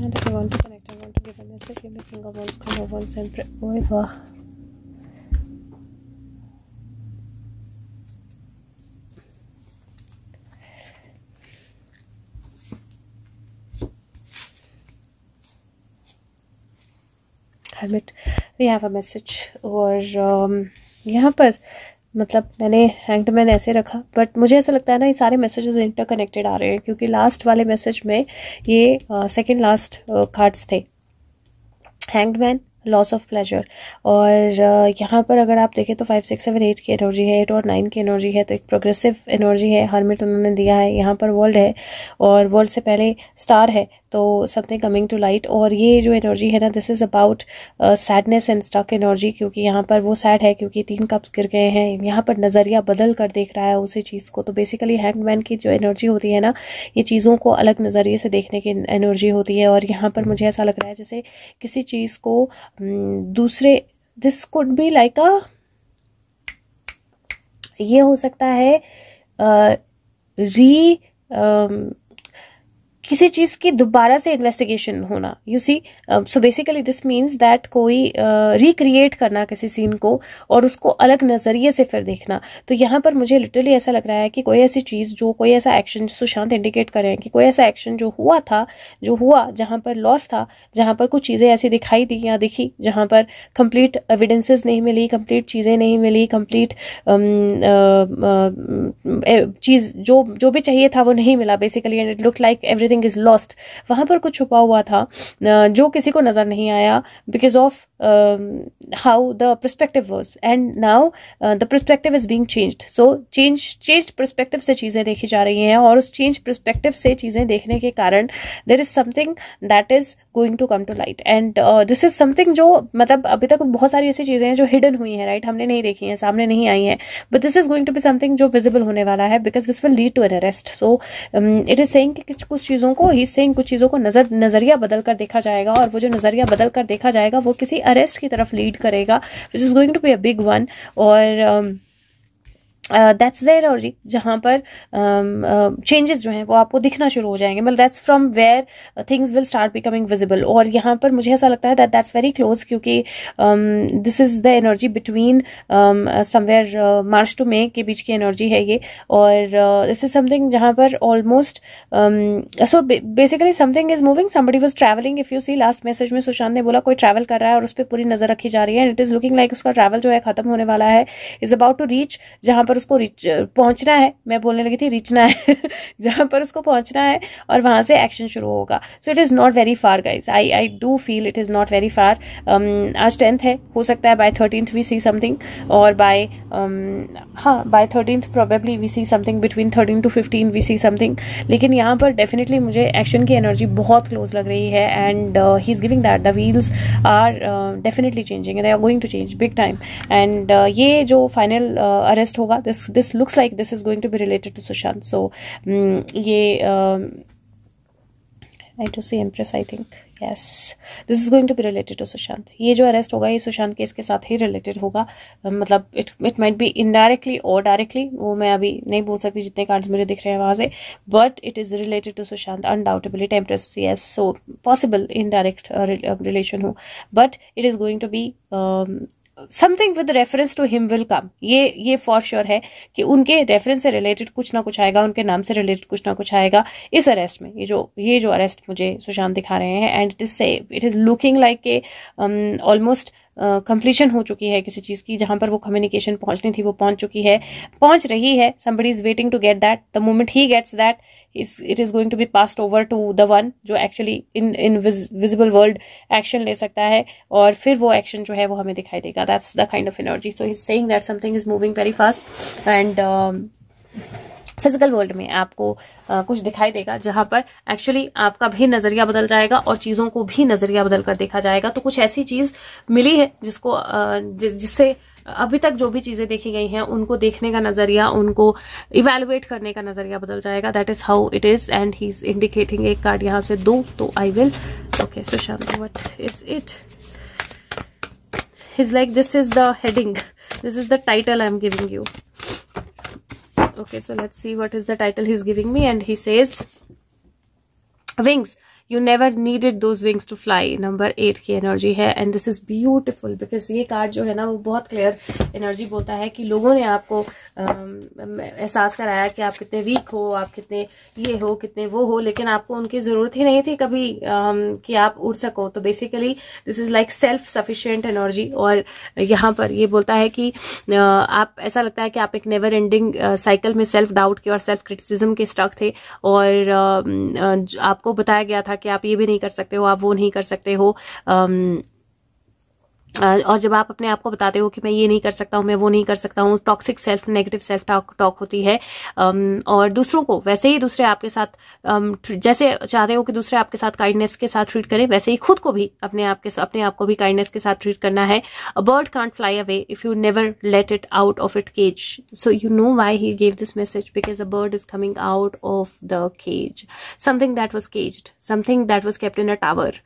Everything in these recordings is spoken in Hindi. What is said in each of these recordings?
function that I want to connect. I want to give a message here by finger once, comma once, and whatever. Hermit, we have a message or um, यहाँ पर मतलब मैंने मैन ऐसे रखा बट मुझे ऐसा लगता है ना ये सारे मैसेजेस इंटर कनेक्टेड आ रहे हैं क्योंकि लास्ट वाले मैसेज में ये सेकंड लास्ट कार्ड्स थे हैंगमैन लॉस ऑफ प्लेजर और uh, यहाँ पर अगर आप देखें तो फाइव सिक्स सेवन एट की एनर्जी है एट और नाइन की एनर्जी है तो एक प्रोग्रेसिव एनर्जी है हार्मिट उन्होंने दिया है यहाँ पर वर्ल्ड है और वर्ल्ड से पहले स्टार है तो समथिंग कमिंग टू लाइट और ये जो एनर्जी है ना this is about sadness and stuck energy क्योंकि यहाँ पर वो सैड है क्योंकि तीन कप्स गिर गए हैं यहाँ पर नज़रिया बदल कर देख रहा है उसी चीज़ को तो बेसिकली हैंडमैन की जो एनर्जी होती है ना ये चीज़ों को अलग नज़रिए से देखने की एनर्जी होती है और यहाँ पर मुझे ऐसा लग रहा है जैसे किसी चीज़ को हम्म, दूसरे this could be like a ये हो सकता है री uh, किसी चीज़ की दोबारा से इन्वेस्टिगेशन होना you see so basically this means that कोई रिक्रिएट uh, करना किसी सीन को और उसको अलग नज़रिए से फिर देखना तो यहाँ पर मुझे लिटरली ऐसा लग रहा है कि कोई ऐसी चीज़ जो कोई ऐसा एक्शन सुशांत इंडिकेट कर रहे हैं कि कोई ऐसा एक्शन जो हुआ था जो हुआ जहाँ पर लॉस था जहाँ पर कुछ चीज़ें ऐसी दिखाई दी या दिखी जहाँ पर कंप्लीट एविडेंसेस नहीं मिली कंप्लीट चीज़ें नहीं मिली complete um, uh, uh, um, चीज़ जो जो भी चाहिए था वो नहीं मिला basically and it look like everything something is lost वहां पर कुछ छुपा हुआ था जो किसी को नज़र नहीं आया because of how the perspective was and now the perspective is being changed so change change perspective से चीज़ें देखी जा रही हैं और उस चेंज प्रस्पेक्टिव से चीज़ें देखने के कारण there is something that is going to come to light and this is something जो मतलब अभी तक बहुत सारी ऐसी चीज़ें हैं जो हिडन हुई हैं राइट right? हमने नहीं देखी हैं सामने नहीं आई हैं but this is going to be something जो विजिबल होने वाला है because this will lead to an arrest so it is saying कि कुछ चीज़ों चीज़ों को ही इन कुछ चीज़ों को नज़र नज़रिया बदल कर देखा जाएगा और वो जो नज़रिया बदल कर देखा जाएगा वो किसी अरेस्ट की तरफ लीड करेगा which is going to be a big one और um, दैट्स uh, और एनर्जी जहाँ पर चेंजेस um, uh, uh, जो हैं वो आपको दिखना शुरू हो जाएंगे मतलब that's from where things will start becoming visible और यहाँ पर मुझे ऐसा लगता है दैट दैट्स वेरी क्लोज क्योंकि this is the energy between somewhere March to May के बीच की एनर्जी है ये और दिस इज समथिंग जहाँ पर almost so basically something is moving somebody was travelling if you see last message में सुशांत ने बोला कोई ट्रैवल कर रहा है और उस पर पूरी नजर रखी जा रही है and it is looking like उसका ट्रैवल जो है खत्म होने वाला है इज़ अबाउट टू रीच जहाँ पर उसको रिच पहुंचना है मैं बोलने लगी थी रिचना है जहाँ पर उसको पहुंचना है और वहाँ से एक्शन शुरू होगा so it is not very far guys I I do feel it is not very far आज टेंथ है हो सकता है by thirteenth we see something और बाय um, हाँ by thirteenth probably we see something between thirteen to fifteen we see something लेकिन यहाँ पर डेफिनेटली मुझे एक्शन की एनर्जी बहुत क्लोज लग रही है and he is giving that the wheels are definitely changing and I are going to change big time and ये जो फाइनल अरेस्ट uh, होगा this this looks like this is going to be related to Sushant so ये I to see to I think yes this is going to be related to Sushant ये जो अरेस्ट होगा ये सुशांत केस के साथ ही रिलेटेड होगा मतलब it it might be indirectly और डायरेक्टली वो मैं अभी नहीं बोल सकती जितने कार्ड्स मुझे दिख रहे हैं वहाँ से but it is related to Sushant undoubtedly temperance yes so possible indirect relation हो but it is going to be something with reference to him will come ये ये फॉर श्योर है कि उनके रेफरेंस से रिलेटेड कुछ ना कुछ आएगा उनके नाम से रिलेटेड कुछ ना कुछ आएगा इस अरेस्ट में ये जो ये जो अरेस्ट मुझे सुशांत दिखा रहे हैं and it is say it is looking like के ऑलमोस्ट um, कंप्लीशन हो चुकी है किसी चीज़ की जहाँ पर वो कम्युनिकेशन पहुँचनी थी वो पहुँच चुकी है पहुँच रही है somebody is waiting to get that the moment he gets that is it is going to be passed over to the one जो actually in in visible world action ले सकता है और फिर वो एक्शन जो है वो हमें दिखाई देगा that's the kind of energy so is saying that something is moving very fast and physical world में आपको कुछ दिखाई देगा जहां पर एक्चुअली आपका भी नजरिया बदल जाएगा और चीजों को भी नजरिया बदल कर देखा जाएगा तो कुछ ऐसी चीज मिली है जिसको जिससे अभी तक जो भी चीजें देखी गई हैं उनको देखने का नजरिया उनको इवेलुएट करने का नजरिया बदल जाएगा that is how it is and he is indicating एक कार्ड यहां से दो तो I will okay Sushant what is it is like this is the heading this is the title I am giving you okay so let's see what is the title he's giving me and he says wings you never needed those wings to fly number eight की एनर्जी है and this is beautiful because ये कार्ड जो है ना वो बहुत क्लियर एनर्जी बोलता है कि लोगों ने आपको um, एहसास कराया कि आप कितने वीक हो आप कितने ये हो कितने वो हो लेकिन आपको उनकी जरूरत ही नहीं थी कभी um, कि आप उड़ सको तो basically this is like self sufficient energy और यहाँ पर ये बोलता है कि uh, आप ऐसा लगता है कि आप एक नेवर एंडिंग साइकिल में सेल्फ डाउट के और सेल्फ क्रिटिसिज्म के स्टक थे और um, uh, आपको बताया गया था कि आप ये भी नहीं कर सकते हो आप वो नहीं कर सकते हो और जब आप अपने आप को बताते हो कि मैं ये नहीं कर सकता हूं मैं वो नहीं कर सकता हूं toxic self negative self talk talk होती है और दूसरों को वैसे ही दूसरे आपके साथ जैसे चाहते हो कि दूसरे आपके साथ काइंडनेस के साथ ट्रीट करें वैसे ही खुद को भी अपने आप के अपने आप को भी काइंडनेस के साथ ट्रीट करना है a bird can't fly away if you never let it out of it cage so you know why he gave this message because a bird is coming out of the cage something that was caged something that was captain a tower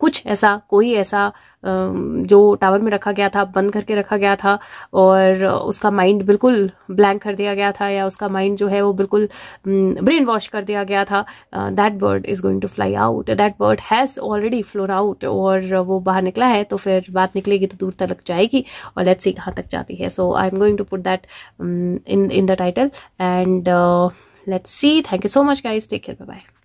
कुछ ऐसा कोई ऐसा जो टावर में रखा गया था बंद करके रखा गया था और उसका माइंड बिल्कुल ब्लैंक कर दिया गया था या उसका माइंड जो है वो बिल्कुल ब्रेन वॉश कर दिया गया था that bird is going to fly out that bird has already flown out और वो बाहर निकला है तो फिर बात निकलेगी तो दूर तक जाएगी और लेट्स सी कहाँ तक जाती है so I am going to put that in in the title and let's see thank you so much guys take care bye